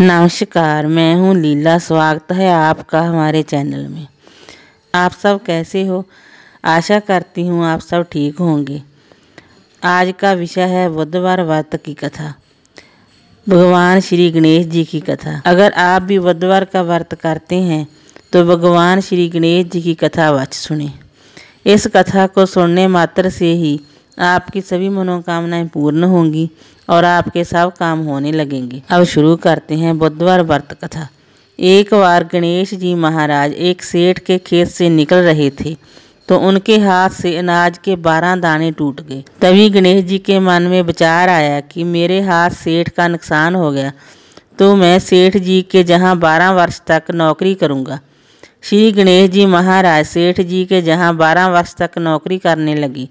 नमस्कार मैं हूँ लीला स्वागत है आपका हमारे चैनल में आप सब कैसे हो आशा करती हूँ आप सब ठीक होंगे आज का विषय है बुधवार व्रत की कथा भगवान श्री गणेश जी की कथा अगर आप भी बुधवार का व्रत करते हैं तो भगवान श्री गणेश जी की कथा वच सुने इस कथा को सुनने मात्र से ही आपकी सभी मनोकामनाएं पूर्ण होंगी और आपके सब काम होने लगेंगे अब शुरू करते हैं बुधवार व्रत कथा एक बार गणेश जी महाराज एक सेठ के खेत से निकल रहे थे तो उनके हाथ से अनाज के बारह दाने टूट गए तभी गणेश जी के मन में विचार आया कि मेरे हाथ सेठ का नुकसान हो गया तो मैं सेठ जी के जहाँ बारह वर्ष तक नौकरी करूँगा श्री गणेश जी महाराज सेठ जी के जहाँ बारह वर्ष तक नौकरी करने लगी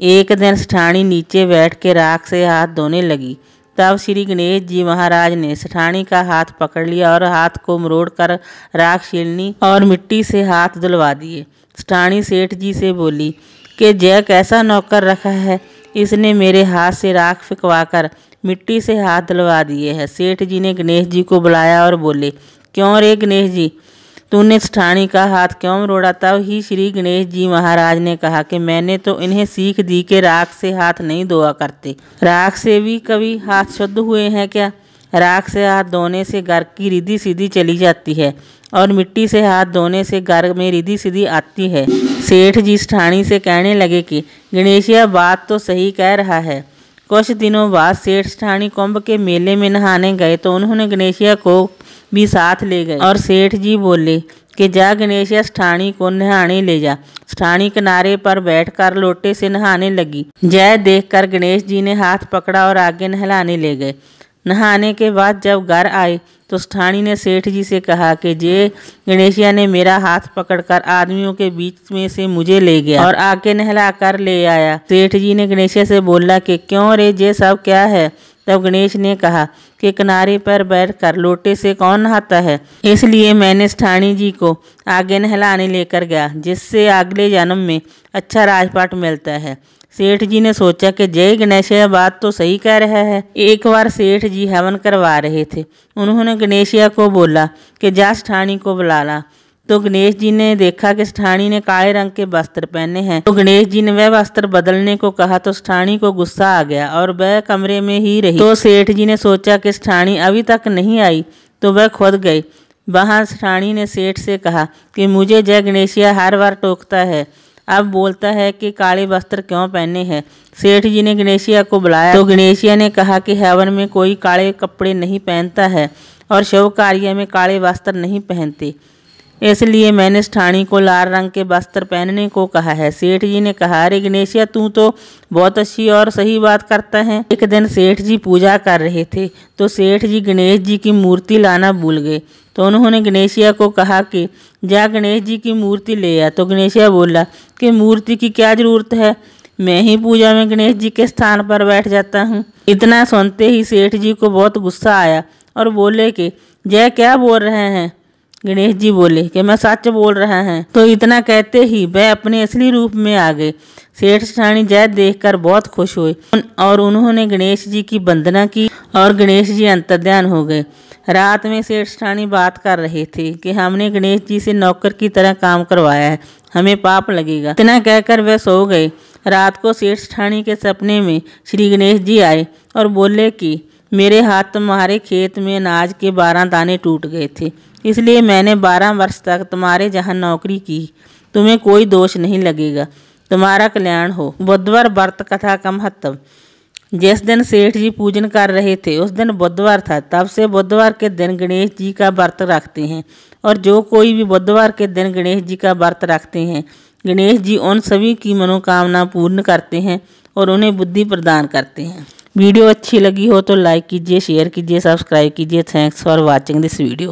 एक दिन सठाणी नीचे बैठ के राख से हाथ धोने लगी तब श्री गणेश जी महाराज ने सठाणी का हाथ पकड़ लिया और हाथ को मरोड़ कर राख छीलनी और मिट्टी से हाथ धुलवा दिए सठाणी सेठ जी से बोली कि जय कैसा नौकर रखा है इसने मेरे हाथ से राख फिकवा कर मिट्टी से हाथ धुलवा दिए है सेठ जी ने गणेश जी को बुलाया और बोले क्यों रे गणेश जी तूने स्थानी का हाथ क्यों रोड़ा तब ही श्री गणेश जी महाराज ने कहा कि मैंने तो इन्हें सीख दी कि राख से हाथ नहीं धोआ करते राख से भी कभी हाथ शुद्ध हुए हैं क्या राख से हाथ धोने से घर की रिधि सीधी चली जाती है और मिट्टी से हाथ धोने से घर में रिधि सीधी आती है सेठ जी स्ठाणी से कहने लगे कि गणेश यह बात तो सही कह रहा है कुछ दिनों बाद सेठ ठाणी कुंभ के मेले में नहाने गए तो उन्होंने गणेशिया को भी साथ ले गए और सेठ जी बोले कि जा गणेशिया स्ठानी को नहाने ले जा स्ठानी किनारे पर बैठकर लोटे से नहाने लगी जय देखकर गणेश जी ने हाथ पकड़ा और आगे नहलाने ले गए नहाने के बाद जब घर आए तो स्थानी ने सेठ जी से कहा कि जे गणेशिया ने मेरा हाथ पकड़कर आदमियों के बीच में से मुझे ले गया और आके नहला कर ले आया सेठ जी ने गणेशिया से बोला कि क्यों रे जे सब क्या है तब गणेश ने कहा कि किनारे पर बैठकर लोटे से कौन नहाता है इसलिए मैंने स्थानी जी को आगे नहलाने लेकर गया जिससे अगले जन्म में अच्छा राजपाट मिलता है सेठ जी ने सोचा कि जय गणेश बात तो सही कह रहा है एक बार सेठ जी हवन करवा रहे थे उन्होंने गणेशिया को बोला कि जा स्ठानी को बुला ला तो गणेश जी ने देखा कि स्ठानी ने काले रंग के वस्त्र पहने हैं तो गणेश जी ने वह वस्त्र बदलने को कहा तो स्ठानी को गुस्सा आ गया और वह कमरे में ही रही तो सेठ जी ने सोचा कि स्ठानी अभी तक नहीं आई तो वह खुद गई वहाँ स्ठानी ने सेठ से कहा कि मुझे जय गणेशिया हर बार टोकता है अब बोलता है कि काले वस्त्र क्यों पहने हैं सेठ जी ने गणेशिया को बुलाया तो गणेशिया ने कहा कि हेवन में कोई काले कपड़े नहीं पहनता है और शव कार्य में काले वस्त्र नहीं पहनते इसलिए मैंने स्थानी को लाल रंग के वस्त्र पहनने को कहा है सेठ जी ने कहा अरे गणेशिया तू तो बहुत अच्छी और सही बात करता है एक दिन सेठ जी पूजा कर रहे थे तो सेठ जी गणेश जी की मूर्ति लाना भूल गए तो उन्होंने गणेशिया को कहा कि जा गणेश जी की मूर्ति ले आ तो गणेशिया बोला कि मूर्ति की क्या ज़रूरत है मैं ही पूजा में गणेश जी के स्थान पर बैठ जाता हूँ इतना सुनते ही सेठ जी को बहुत गुस्सा आया और बोले कि जय क्या बोल रहे हैं गणेश जी बोले कि मैं सच बोल रहा हैं तो इतना कहते ही वह अपने असली रूप में आ गए सेठ साणी जय देखकर बहुत खुश हुए और उन्होंने गणेश जी की वंदना की और गणेश जी अंतर्ध्यान हो गए रात में सेठ ठाणी बात कर रहे थे कि हमने गणेश जी से नौकर की तरह काम करवाया है हमें पाप लगेगा इतना कहकर वह सो गए रात को सेठ के सपने में श्री गणेश जी आए और बोले कि मेरे हाथ तुम्हारे खेत में अनाज के बारह दाने टूट गए थे इसलिए मैंने बारह वर्ष तक तुम्हारे जहाँ नौकरी की तुम्हें कोई दोष नहीं लगेगा तुम्हारा कल्याण हो बुधवार व्रत कथा का महत्व जिस दिन सेठ जी पूजन कर रहे थे उस दिन बुधवार था तब से बुधवार के दिन गणेश जी का व्रत रखते हैं और जो कोई भी बुधवार के दिन गणेश जी का व्रत रखते हैं गणेश जी उन सभी की मनोकामना पूर्ण करते हैं और उन्हें बुद्धि प्रदान करते हैं वीडियो अच्छी लगी हो तो लाइक कीजिए शेयर कीजिए सब्सक्राइब कीजिए thanks for watching this video